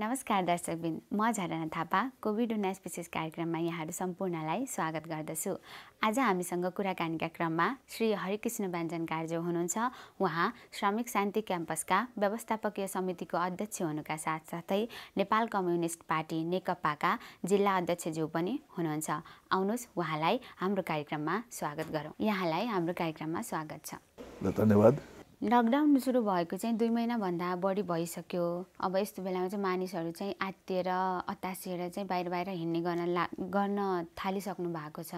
नमस्कार दर्शकबिन म झरना थापा कोभिड उन्नाइस विशेष कार्यक्रममा यहाँहरू सम्पूर्णलाई स्वागत गर्दछु आज हामीसँग कुराकानीका क्रममा श्री हरिकृष्ण व्यञ्जन कार्य हुनुहुन्छ उहाँ श्रमिक शान्ति क्याम्पसका व्यवस्थापकीय समितिको अध्यक्ष हुनुका साथसाथै नेपाल कम्युनिस्ट पार्टी नेकपाका जिल्ला अध्यक्ष अध्यक्षज्यू पनि हुनुहुन्छ आउनुहोस् उहाँलाई हाम्रो कार्यक्रममा स्वागत गरौँ यहाँलाई हाम्रो कार्यक्रममा स्वागत छ धन्यवाद लकडाउन सुरु भएको चाहिँ दुई महिनाभन्दा बढी भइसक्यो अब यस्तो बेलामा चाहिँ मानिसहरू चाहिँ आत्तिएर अतासिएर चाहिँ बाहिर बाहिर हिँड्ने गर्न ला गर्न थालिसक्नु भएको छ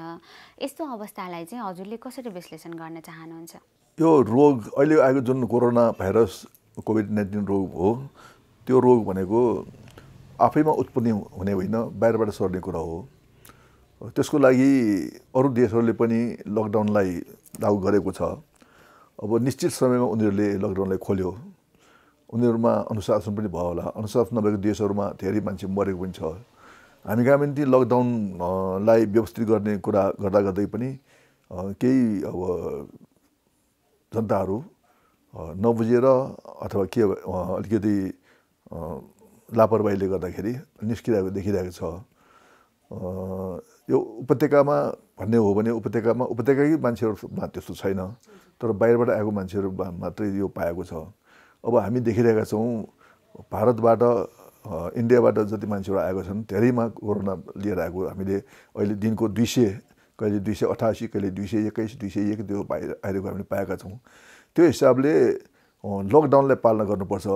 यस्तो अवस्थालाई चाहिँ हजुरले कसरी विश्लेषण गर्न चाहनुहुन्छ यो रोग अहिले आएको जुन कोरोना भाइरस कोभिड नाइन्टिन रोग हो त्यो रोग भनेको आफैमा उत्पन्न हुने होइन बाहिरबाट सर्ने कुरा हो त्यसको लागि अरू देशहरूले पनि लकडाउनलाई लागू गरेको छ अब निश्चित समयमा उनीहरूले लकडाउनलाई खोल्यो उनीहरूमा अनुशासन पनि भयो होला अनुशासन नभएको देशहरूमा धेरै मान्छे मरेको पनि छ हामी कहाँ पनि लकडाउनलाई व्यवस्थित गर्ने कुरा गर्दा गर्दै पनि केही अब जनताहरू नबुझेर अथवा के अलिकति लापरवाहीले गर्दाखेरि निस्किरहेको देखिरहेको छ यो उपत्यकामा भन्ने हो भने उपत्यकामा उपत्यकाकै मान्छेहरूमा त्यस्तो छैन तर बाहिरबाट आएको मान्छेहरू मात्रै यो पाएको छ अब हामी देखिरहेका छौँ भारतबाट इन्डियाबाट जति मान्छेहरू आएको छन् धेरैमा कोरोना लिएर आएको हामीले अहिले दिनको दुई सय कहिले दुई सय अठासी कहिले दुई सय एक्काइस दुई सय एक त्यो बाहिर आइरहेको हामीले पाएका छौँ त्यो हिसाबले लकडाउनलाई पालना गर्नुपर्छ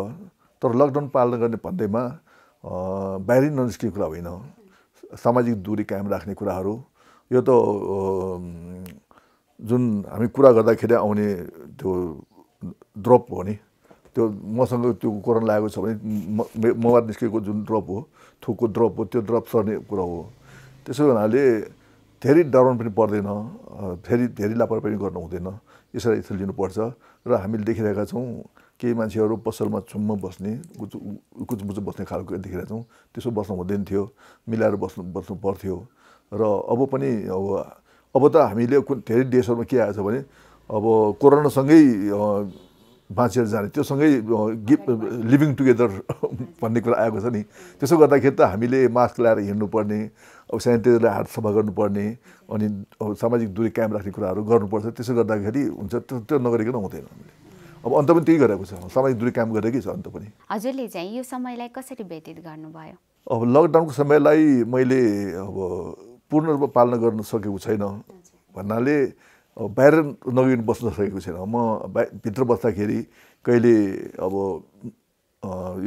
तर लकडाउन पालना गर्ने भन्दैमा बाहिरै ननिस्किने कुरा होइन सामाजिक दूरी कायम राख्ने कुराहरू यो त जुन हामी कुरा गर्दाखेरि आउने त्यो ड्रप हो नि त्यो मसँग त्यो कोरोना लागेको छ भने मबाट निस्केको जुन ड्रप हो थुकको ड्रप हो त्यो ड्रप सर्ने कुरा हो त्यसो हुनाले धेरै डराउनु पनि पर्दैन फेरि धेरै लापरवाही पनि गर्नु हुँदैन यसरी यसरी लिनुपर्छ र हामीले देखिरहेका छौँ केही मान्छेहरू पसलमा छुम्म बस्ने कुचुमुचु बस्ने खालको देखिरहेका छौँ त्यसो बस्नु हुँदैन थियो मिलाएर बस्नु बस्नु पर्थ्यो र अब पनि अब अब त हामीले धेरै देशहरूमा के आएको छ भने अब कोरोनासँगै बाँचेर जाने त्योसँगै लिभिङ टुगेदर भन्ने कुरा आएको छ नि त्यसो गर्दाखेरि त हामीले मास्क लगाएर हिँड्नुपर्ने अब सेनिटाइजरले हात सफा गर्नुपर्ने अनि अब सामाजिक दुरी कायम राख्ने कुराहरू गर्नुपर्छ त्यसो गर्दाखेरि हुन्छ त्यो त्यो नगरिकन हुँदैन हामीले अब अन्त पनि त्यही गरेको छ सामाजिक दुरी काम गरेकै छ अन्त पनि हजुरले चाहिँ यो समयलाई कसरी व्यतीत गर्नुभयो अब लकडाउनको समयलाई मैले अब पूर्ण रूपमा पालना गर्न सकेको छैन भन्नाले बाहिर नगरी बस्न सकेको छैन म भित्र बस्दाखेरि कहिले अब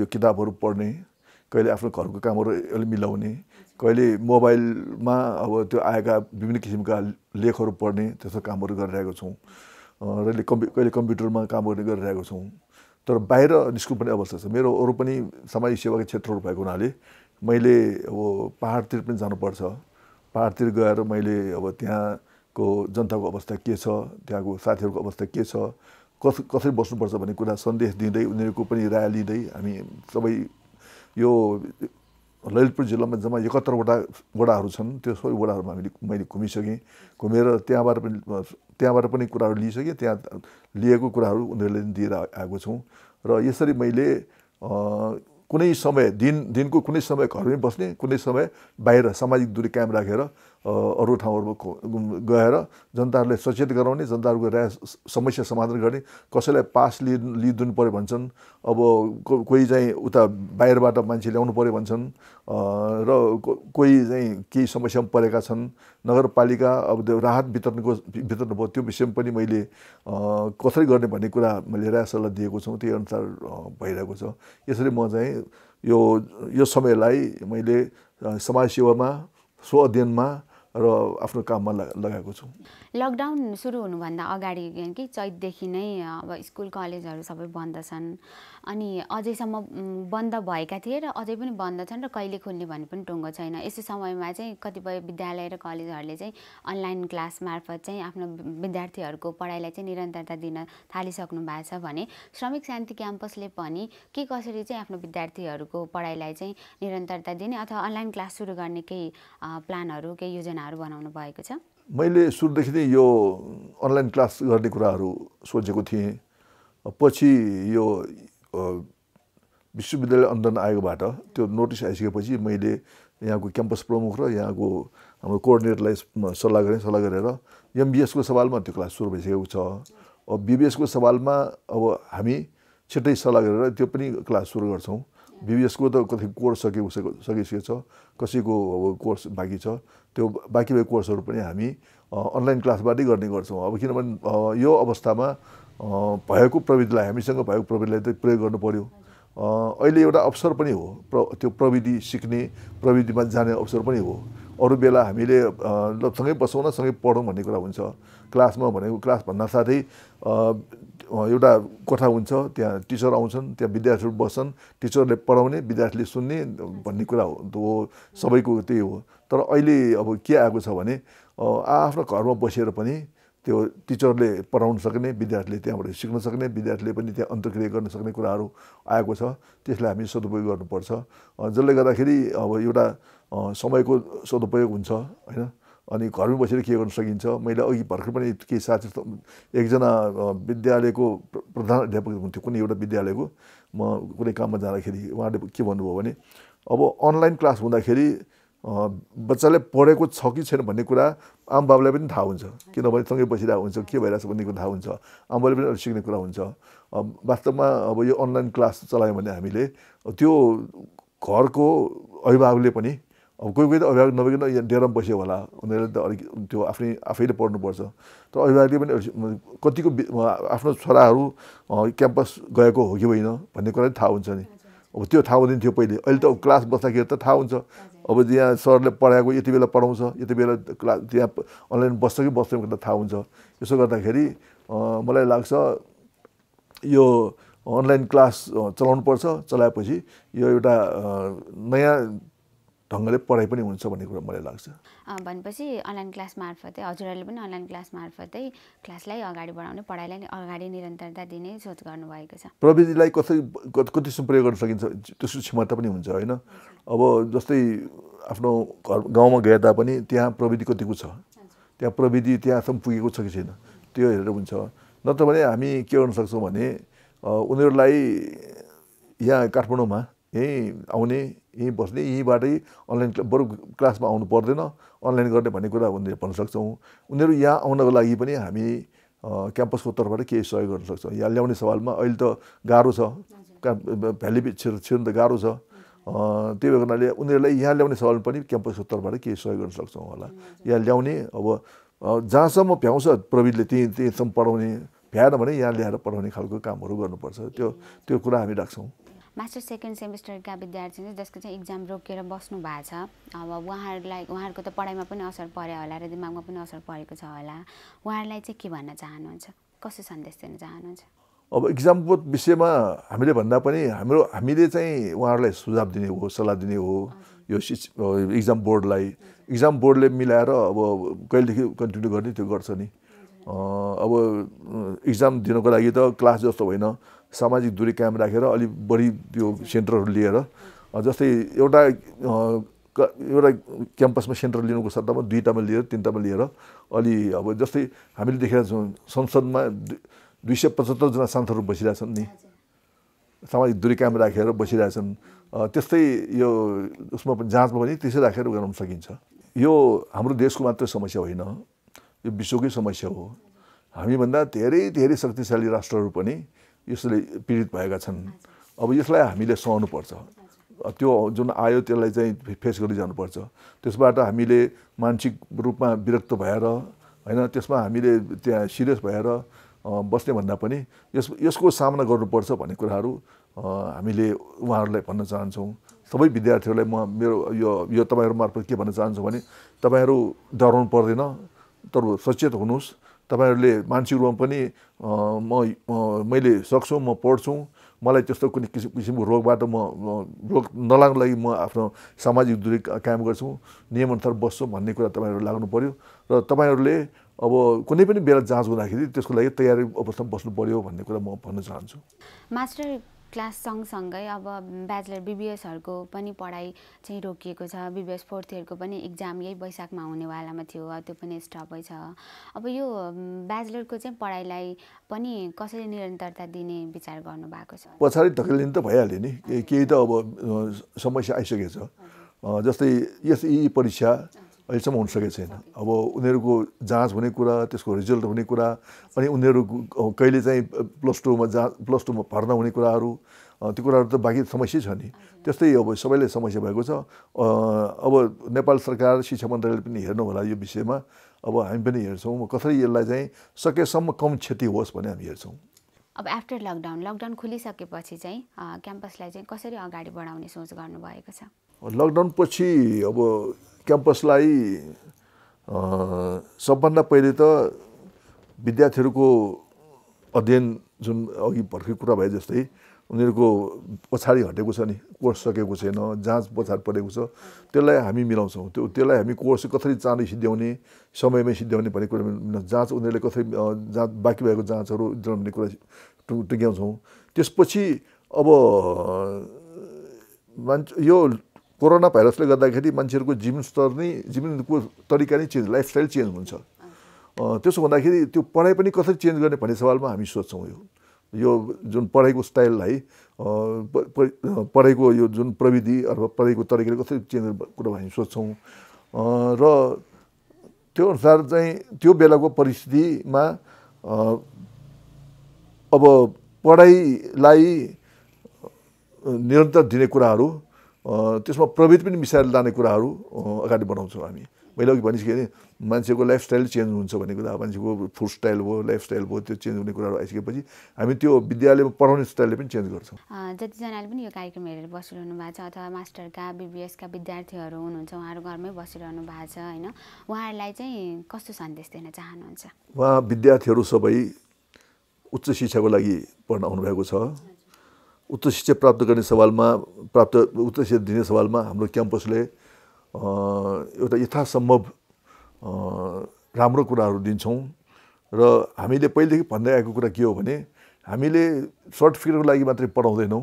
यो किताबहरू पढ्ने कहिले आफ्नो घरको कामहरू अलि मिलाउने कहिले मोबाइलमा अब त्यो आएका विभिन्न किसिमका लेखहरू पढ्ने त्यस्तो कामहरू गरिरहेको छौँ र कम्प्यु कहिले कम्प्युटरमा काम गर्ने गरिरहेको छौँ तर बाहिर पनि अवस्था छ मेरो अरू पनि सामाजिक सेवाको क्षेत्रहरू भएको हुनाले मैले अब पाहाडतिर पनि जानुपर्छ पाहाडतिर गएर मैले अब त्यहाँको जनताको अवस्था के छ त्यहाँको साथीहरूको अवस्था के छ कस कसरी बस्नुपर्छ भन्ने कुरा सन्देश दिँदै उनीहरूको पनि राय लिँदै हामी सबै यो ललितपुर जिल्लामा जम्मा एकहत्तरवटा वडाहरू छन् त्यो सबै वडाहरूमा हामीले मैले घुमिसकेँ घुमेर त्यहाँबाट पनि त्यहाँबाट पनि कुराहरू लिइसकेँ त्यहाँ लिएको कुराहरू उनीहरूले दिएर आएको छौँ र यसरी मैले कुनै समय दिन दिनको कुनै समय घरमै बस्ने कुनै समय बाहिर सामाजिक दूरी कायम राखेर अरू ठाउँहरूमा गएर जनताहरूलाई सचेत गराउने जनताहरूको राय समस्या समाधान गर्ने कसैलाई पास लि लिइदिनु पऱ्यो भन्छन् अब कोही चाहिँ उता बाहिरबाट मान्छे ल्याउनु पऱ्यो भन्छन् र कोही चाहिँ केही समस्यामा परेका छन् नगरपालिका अब त्यो राहत वितरणको वितरण भयो त्यो विषयमा पनि मैले कसरी गर्ने भन्ने कुरा मैले राय सल्लाह दिएको छु त्यही अनुसार भइरहेको छ यसरी म चाहिँ यो यो समयलाई मैले समाजसेवामा स्व अध्ययनमा र आफ्नो काममा लगाएको छु लकडाउन सुरु हुनुभन्दा अगाडि कि चैतदेखि नै अब स्कुल कलेजहरू सबै बन्द छन् अनि अझैसम्म बन्द भएका थिए र अझै पनि बन्द छन् र कहिले खोल्ने भन्ने पनि टुङ्गो छैन यस्तो समयमा चाहिँ कतिपय विद्यालय र कलेजहरूले चाहिँ अनलाइन क्लास मार्फत चाहिँ आफ्नो विद्यार्थीहरूको पढाइलाई चाहिँ निरन्तरता दिन थालिसक्नु भएको छ भने श्रमिक शान्ति क्याम्पसले पनि के कसरी चाहिँ आफ्नो विद्यार्थीहरूको पढाइलाई चाहिँ निरन्तरता दिने अथवा अनलाइन क्लास सुरु गर्ने केही प्लानहरू केही योजना योजनाहरू बनाउनु भएको छ मैले सुरुदेखि नै यो अनलाइन क्लास गर्ने कुराहरू सोचेको थिएँ पछि यो विश्वविद्यालय अनुदान आयोगबाट त्यो नोटिस आइसकेपछि मैले यहाँको क्याम्पस प्रमुख र यहाँको हाम्रो कोअर्डिनेटरलाई सल्लाह गरेँ सल्लाह गरेर एमबिएसको सवालमा त्यो क्लास सुरु भइसकेको छ अब बिबिएसको सवालमा अब हामी छिट्टै सल्लाह गरेर त्यो पनि क्लास सुरु गर्छौँ बिबिएसको त कति कोर्स सके सकिसकेको छ कसैको अब कोर्स बाँकी छ त्यो बाँकी भएको कोर्सहरू पनि हामी अनलाइन क्लासबाटै गर्ने गर्छौँ अब किनभने यो अवस्थामा भएको प्रविधिलाई हामीसँग भएको प्रविधिलाई त प्रयोग गर्नु पऱ्यो अहिले एउटा अवसर पनि हो प्र त्यो प्रविधि सिक्ने प्रविधिमा जाने अवसर पनि हो अरू बेला हामीले सँगै बसौँ न सँगै पढौँ भन्ने कुरा हुन्छ क्लासमा भनेको क्लास भन्दा साथै एउटा कोठा हुन्छ त्यहाँ टिचर आउँछन् त्यहाँ विद्यार्थीहरू बस्छन् टिचरले पढाउने विद्यार्थीले सुन्ने भन्ने कुरा हो हो सबैको त्यही हो तर अहिले अब के आएको छ भने आआफ्नो घरमा बसेर पनि त्यो टिचरले पढाउन सक्ने विद्यार्थीले त्यहाँबाट सिक्न सक्ने विद्यार्थीले पनि त्यहाँ अन्तर्क्रिया गर्न सक्ने कुराहरू आएको छ त्यसलाई हामी सदुपयोग गर्नुपर्छ जसले गर्दाखेरि अब एउटा समयको सदुपयोग हुन्छ होइन अनि घरमै बसेर के गर्न सकिन्छ मैले अघि भर्खर पनि केही साथी एकजना विद्यालयको प्रधान अध्यापक हुन्थ्यो कुनै एउटा विद्यालयको म कुनै काममा जाँदाखेरि उहाँले के भन्नुभयो भने अब अनलाइन क्लास हुँदाखेरि बच्चाले पढेको छ कि छैन भन्ने कुरा आमा बाबुलाई पनि थाहा हुन्छ किनभने सँगै बसिरहेको हुन्छ के भइरहेको छ भन्ने कुरा थाहा हुन्छ आमाले पनि अलिक सिक्ने कुरा हुन्छ वास्तवमा अब यो अनलाइन क्लास चलायौँ भने हामीले त्यो घरको अभिभावकले पनि अब कोही कोही त अभिभावक नभइकन डेरामा बस्यो होला उनीहरूले त अलिक त्यो आफ्नै आफैले पढ्नुपर्छ तर अभिभावकले पनि कतिको आफ्नो छोराहरू क्याम्पस गएको हो कि होइन भन्ने कुरा थाहा हुन्छ नि अब त्यो थाहा हुँदैन थियो पहिले अहिले त क्लास बस्दाखेरि त थाहा हुन्छ अब यहाँ सरले पढाएको यति बेला पढाउँछ यति बेला क्लास त्यहाँ अनलाइन बस्छ कि बस्छ भनेर थाहा हुन्छ यसो गर्दाखेरि मलाई लाग्छ यो अनलाइन क्लास पर्छ चलाएपछि यो एउटा नयाँ ढङ्गले पढाइ पनि हुन्छ भन्ने कुरा मलाई लाग्छ भनेपछि अनलाइन क्लास मार्फतै हजुरहरूले पनि अनलाइन क्लास मार्फतै क्लासलाई अगाडि बढाउने पढाइलाई अगाडि निरन्तरता दिने सोच गर्नुभएको छ प्रविधिलाई कसरी कतिसम्म प्रयोग गर्न सकिन्छ त्यसको क्षमता पनि हुन्छ होइन अब जस्तै आफ्नो घर गाउँमा गए तापनि त्यहाँ प्रविधि कतिको छ त्यहाँ प्रविधि त्यहाँसम्म पुगेको छ कि छैन त्यो हेरेर हुन्छ नत्र भने हामी के गर्न सक्छौँ भने उनीहरूलाई यहाँ काठमाडौँमा यहीँ आउने यहीँ बस्ने यहीँबाटै अनलाइन बरु क्लासमा आउनु पर्दैन अनलाइन गर्ने भन्ने कुरा उनीहरू भन्न सक्छौँ उनीहरू यहाँ आउनको लागि पनि हामी क्याम्पसको तर्फबाट केही सहयोग गर्न सक्छौँ यहाँ ल्याउने सवालमा अहिले त गाह्रो छ भ्याली छिर छिर्नु त गाह्रो छ त्यही भएको हुनाले उनीहरूलाई यहाँ ल्याउने सवाल पनि क्याम्पसको तर्फबाट केही सहयोग गर्न सक्छौँ होला यहाँ ल्याउने अब जहाँसम्म भ्याउँछ प्रविधिले त्यहीँ त्यहीँसम्म पढाउने भ्याएन भने यहाँ ल्याएर पढाउने खालको कामहरू गर्नुपर्छ त्यो त्यो कुरा हामी राख्छौँ मास्टर सेकेन्ड सेमिस्टरका विद्यार्थी चाहिँ जसको चाहिँ इक्जाम रोकेर बस्नु भएको छ अब उहाँहरूलाई उहाँहरूको त पढाइमा पनि असर पऱ्यो होला र दिमागमा पनि असर परेको छ होला उहाँहरूलाई चाहिँ के भन्न चाहनुहुन्छ कस्तो सन्देश दिन चाहनुहुन्छ अब इक्जामको विषयमा हामीले भन्दा पनि हाम्रो हामीले चाहिँ उहाँहरूलाई सुझाव दिने हो सल्लाह दिने हो यो इक्जाम बोर्डलाई इक्जाम बोर्डले मिलाएर अब कहिलेदेखि कन्टिन्यू गर्ने त्यो गर्छ नि अब इक्जाम दिनको लागि त क्लास जस्तो होइन सामाजिक दूरी कायम राखेर अलिक बढी त्यो सेन्टरहरू लिएर जस्तै एउटा एउटा क्याम्पसमा सेन्टर लिनुको सट्टामा दुईवटामा लिएर तिनवटामा लिएर अलि अब जस्तै हामीले देखेका छौँ संसदमा दुई सय पचहत्तरजना सांसदहरू बसिरहेछन् नि सामाजिक दूरी कायम राखेर बसिरहेछन् त्यस्तै यो उसमा पनि जाँचमा पनि त्यसै राखेर गराउन सकिन्छ यो हाम्रो देशको मात्र समस्या होइन यो विश्वकै समस्या हो हामीभन्दा धेरै धेरै शक्तिशाली राष्ट्रहरू पनि यसले पीडित भएका छन् अब यसलाई हामीले सहनुपर्छ त्यो जुन आयो त्यसलाई चाहिँ फेस गरी जानुपर्छ त्यसबाट हामीले मानसिक रूपमा विरक्त भएर होइन त्यसमा हामीले त्यहाँ सिरियस भएर बस्ने भन्दा पनि यस यसको सामना गर्नुपर्छ भन्ने कुराहरू हामीले उहाँहरूलाई भन्न चाहन्छौँ सबै विद्यार्थीहरूलाई म मेरो यो यो तपाईँहरू मार्फत के भन्न चाहन्छु भने तपाईँहरू डराउनु पर्दैन तर सचेत हुनुहोस् तपाईँहरूले मानसिक रूपमा पनि म मैले सक्छु म पढ्छु मलाई त्यस्तो कुनै किसिम किसिमको रोगबाट म रोग नलाग्नु लागि म आफ्नो सामाजिक दूरी कायम गर्छु नियमअनुसार बस्छु भन्ने कुरा तपाईँहरू लाग्नु पऱ्यो र तपाईँहरूले अब कुनै पनि बेला जाँच हुँदाखेरि त्यसको लागि तयारी अवस्थामा बस्नु पऱ्यो भन्ने कुरा म भन्न चाहन्छु मास्टर क्लास सँगसँगै अब ब्याचलर बिबिएसहरूको पनि पढाइ चाहिँ रोकिएको छ बिबिएस फोर्थ इयरको पनि इक्जाम यही वैशाखमा हुनेवालामा थियो त्यो पनि स्टपै छ अब यो ब्याचलरको चाहिँ पढाइलाई पनि कसरी निरन्तरता दिने विचार गर्नुभएको छ पछाडि धकेलिदिनु त भइहाल्यो नि केही त अब समस्या आइसकेको छ जस्तै यस यी परीक्षा अहिलेसम्म हुनसकेको छैन अब उनीहरूको जाँच हुने कुरा त्यसको रिजल्ट हुने कुरा अनि उनीहरू कहिले चाहिँ प्लस टूमा जा प्लस टूमा भर्ना हुने कुराहरू त्यो कुराहरू त बाँकी समस्या छ नि त्यस्तै अब सबैले समस्या भएको छ अब नेपाल सरकार शिक्षा मन्त्रालयले पनि हेर्नु होला यो विषयमा अब हामी पनि हेर्छौँ कसरी यसलाई चाहिँ सकेसम्म कम क्षति होस् भने हामी हेर्छौँ अब आफ्टर लकडाउन लकडाउन खुलिसकेपछि चाहिँ क्याम्पसलाई चाहिँ कसरी अगाडि बढाउने सोच गर्नुभएको छ लकडाउन पछि अब क्याम्पसलाई सबभन्दा पहिले त विद्यार्थीहरूको अध्ययन जुन अघि भर्खर कुरा भए जस्तै उनीहरूको पछाडि हटेको छ नि कोर्स सकेको छैन जाँच पछाडि परेको छ त्यसलाई हामी मिलाउँछौँ त्यो त्यसलाई हामी कोर्स कसरी चाँडै सिद्ध्याउने समयमै सिद्ध्याउने भन्ने कुरा जाँच उनीहरूले कसरी जाँच बाँकी भएको जाँचहरू भन्ने कुरा टुङ्ग्याउँछौँ त्यसपछि अब मान्छ यो कोरोना भाइरसले गर्दाखेरि मान्छेहरूको जीवन स्तर नै जीवनको तरिका नै चेन्ज लाइफस्टाइल चेन्ज हुन्छ त्यसो भन्दाखेरि त्यो पढाइ पनि कसरी चेन्ज गर्ने भन्ने सवालमा हामी सोध्छौँ यो यो जुन पढाइको स्टाइललाई पढाइको यो जुन प्रविधि अथवा पढाइको तरिकाले कसरी चेन्ज कुरो हामी सोध्छौँ र त्यो अनुसार चाहिँ त्यो बेलाको परिस्थितिमा अब पढाइलाई निरन्तर दिने कुराहरू त्यसमा प्रविधि पनि मिसाएर लाने कुराहरू अगाडि बढाउँछौँ हामी मैले अघि भनिसकेँ भने मान्छेको लाइफस्टाइल चेन्ज हुन्छ भन्ने कुरा मान्छेको फुड स्टाइल भयो लाइफस्टाइल भयो त्यो चेन्ज हुने कुराहरू आइसकेपछि हामी त्यो विद्यालयमा पढाउने स्टाइलले पनि चेन्ज गर्छौँ जतिजनाले पनि यो कार्यक्रम हेरेर बसिरहनु भएको छ अथवा मास्टरका बिबिएसका विद्यार्थीहरू हुनुहुन्छ उहाँहरू घरमै बसिरहनु भएको छ होइन उहाँहरूलाई चाहिँ कस्तो सन्देश दिन चाहनुहुन्छ उहाँ विद्यार्थीहरू सबै उच्च शिक्षाको लागि पढ्न आउनुभएको छ उच्च शिक्षा प्राप्त गर्ने सवालमा प्राप्त उच्च शिक्षा दिने सवालमा हाम्रो क्याम्पसले एउटा यथासम्भव राम्रो कुराहरू दिन्छौँ र हामीले पहिलेदेखि भन्दै आएको कुरा के हो भने हामीले सर्टिफिकेटको लागि मात्रै पढाउँदैनौँ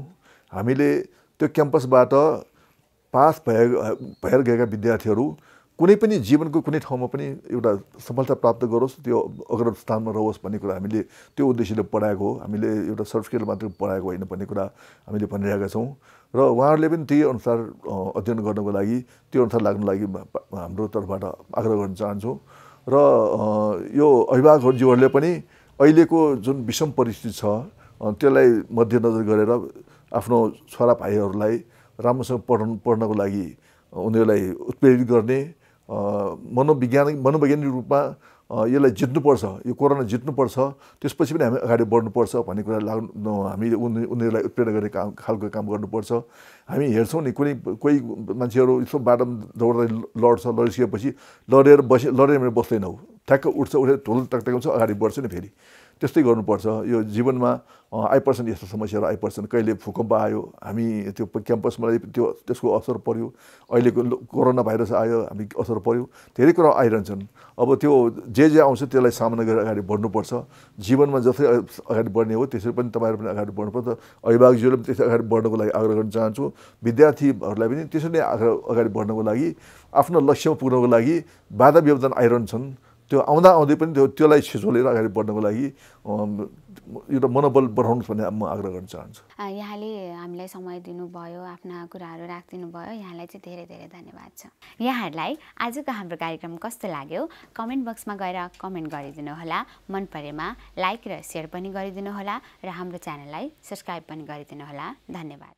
हामीले त्यो क्याम्पसबाट पास भए भएर गएका विद्यार्थीहरू कुनै पनि जीवनको कुनै ठाउँमा पनि एउटा सफलता प्राप्त गरोस् त्यो अग्र स्थानमा रहोस् भन्ने कुरा हामीले त्यो उद्देश्यले पढाएको हो हामीले एउटा सर्टिफिकेट मात्र पढाएको होइन भन्ने कुरा हामीले भनिरहेका छौँ र उहाँहरूले पनि त्यही अनुसार अध्ययन गर्नको लागि त्यो अनुसार लाग्नु लागि हाम्रो तर्फबाट आग्रह गर्न चाहन्छौँ र यो अभिभावकहरूज्यूहरूले पनि अहिलेको जुन विषम परिस्थिति छ त्यसलाई मध्यनजर गरेर आफ्नो छोरा भाइहरूलाई राम्रोसँग पढ पढ्नको लागि उनीहरूलाई उत्प्रेरित गर्ने मनोविज्ञान मनोवैज्ञानिक रूपमा यसलाई जित्नुपर्छ यो कोरोना जित्नुपर्छ त्यसपछि पनि हामी अगाडि बढ्नुपर्छ भन्ने कुरा लाग्नु हामी उनी उनीहरूलाई उत्प्रेरणा गर्ने काम खालको काम गर्नुपर्छ हामी हेर्छौँ नि कुनै कोही मान्छेहरू यसो बाटोमा दौड्दै लड्छ लडिसकेपछि लडेर बसे लडेर बस्दैनौ ठ्याक्क उठ्छ उठेर धुलो हुन्छ अगाडि बढ्छ नि फेरि त्यस्तै गर्नुपर्छ यो जीवनमा आइपर्छन् यस्तो समस्याहरू आइपर्छन् कहिले भूकम्प आयो हामी त्यो क्याम्पसमा त्यो त्यसको असर पऱ्यो अहिलेको कोरोना भाइरस आयो हामी असर पऱ्यो धेरै कुरा आइरहन्छन् अब त्यो जे जे आउँछ त्यसलाई सामना गरेर अगाडि बढ्नुपर्छ जीवनमा जसरी अगाडि बढ्ने हो त्यसरी पनि तपाईँहरू पनि अगाडि बढ्नुपर्छ अभिभावकज्यूले पनि त्यसरी अगाडि बढ्नको लागि आग्रह गर्न चाहन्छु विद्यार्थीहरूलाई पनि त्यसरी नै अगाडि बढ्नको लागि आफ्नो लक्ष्यमा पुग्नको लागि बाधा व्यवधान आइरहन्छन् त्यो आउँदा आउँदै पनि त्यो त्यसलाई छिचोलेर अगाडि बढ्नको लागि एउटा मनोबल बढाउनु भन्ने म आग्रह गर्न चाहन्छु यहाँले हामीलाई समय दिनुभयो आफ्ना कुराहरू राखिदिनु भयो यहाँलाई चाहिँ धेरै धेरै धन्यवाद छ यहाँहरूलाई आजको हाम्रो कार्यक्रम कस्तो लाग्यो कमेन्ट बक्समा गएर कमेन्ट गरिदिनु होला मन परेमा लाइक र सेयर पनि गरिदिनु होला र हाम्रो च्यानललाई सब्सक्राइब पनि गरिदिनु होला धन्यवाद